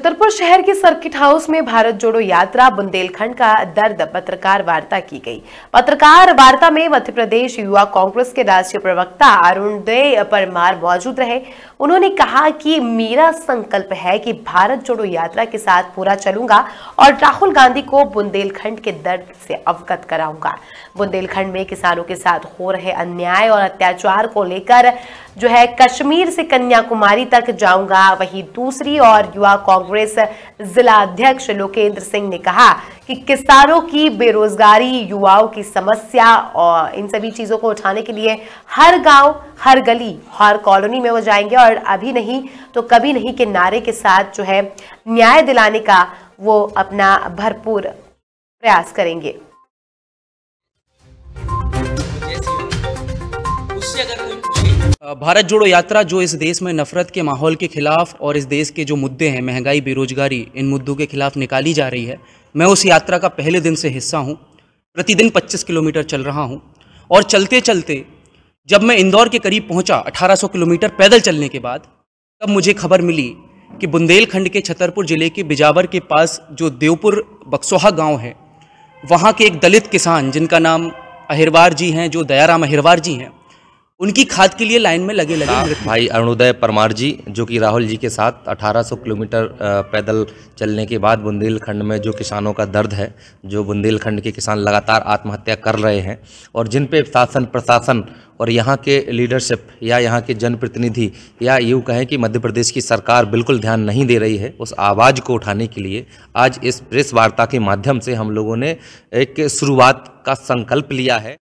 छतरपुर शहर के circuit house में भारत जोड़ो यात्रा बुंदेलखंड का दर्द पत्रकार वार्ता की गई पत्रकार वार्ता में मध्य प्रदेश युवा कांग्रेस के राष्ट्रीय प्रवक्ता अरुण दे परमार मौजूद रहे उन्होंने कहा कि मेरा संकल्प है कि भारत जोड़ो यात्रा के साथ पूरा चलूंगा और राहुल गांधी को बुंदेलखंड के दर्द से अवगत कराऊंगा बुंदेलखंड में किसानों के साथ हो रहे अन्याय और अत्याचार को लेकर जो है कश्मीर से कन्याकुमारी तक जाऊंगा वहीं दूसरी और युवा कांग्रेस जिला अध्यक्ष लोकेंद्र सिंह ने कहा कि किसानों की बेरोजगारी युवाओं की समस्या और इन सभी चीज़ों को उठाने के लिए हर गांव, हर गली हर कॉलोनी में वो जाएंगे और अभी नहीं तो कभी नहीं के नारे के साथ जो है न्याय दिलाने का वो अपना भरपूर प्रयास करेंगे भारत जोड़ो यात्रा जो इस देश में नफरत के माहौल के खिलाफ और इस देश के जो मुद्दे हैं महंगाई बेरोजगारी इन मुद्दों के खिलाफ निकाली जा रही है मैं उस यात्रा का पहले दिन से हिस्सा हूँ प्रतिदिन 25 किलोमीटर चल रहा हूँ और चलते चलते जब मैं इंदौर के करीब पहुँचा 1800 किलोमीटर पैदल चलने के बाद तब मुझे खबर मिली कि बुंदेलखंड के छतरपुर ज़िले के बिजावर के पास जो देवपुर बक्सोहा गाँव है वहाँ के एक दलित किसान जिनका नाम अहिरवार जी हैं जो दयाराम अहिरवार जी हैं उनकी खाद के लिए लाइन में लगे लगे हाँ, भाई अरुणोदय परमार जी जो कि राहुल जी के साथ 1800 किलोमीटर पैदल चलने के बाद बुंदेलखंड में जो किसानों का दर्द है जो बुंदेलखंड के किसान लगातार आत्महत्या कर रहे हैं और जिन पे शासन प्रशासन और यहाँ के लीडरशिप या यहाँ के जनप्रतिनिधि या यूँ कहें कि मध्य प्रदेश की सरकार बिल्कुल ध्यान नहीं दे रही है उस आवाज़ को उठाने के लिए आज इस प्रेस वार्ता के माध्यम से हम लोगों ने एक शुरुआत का संकल्प लिया है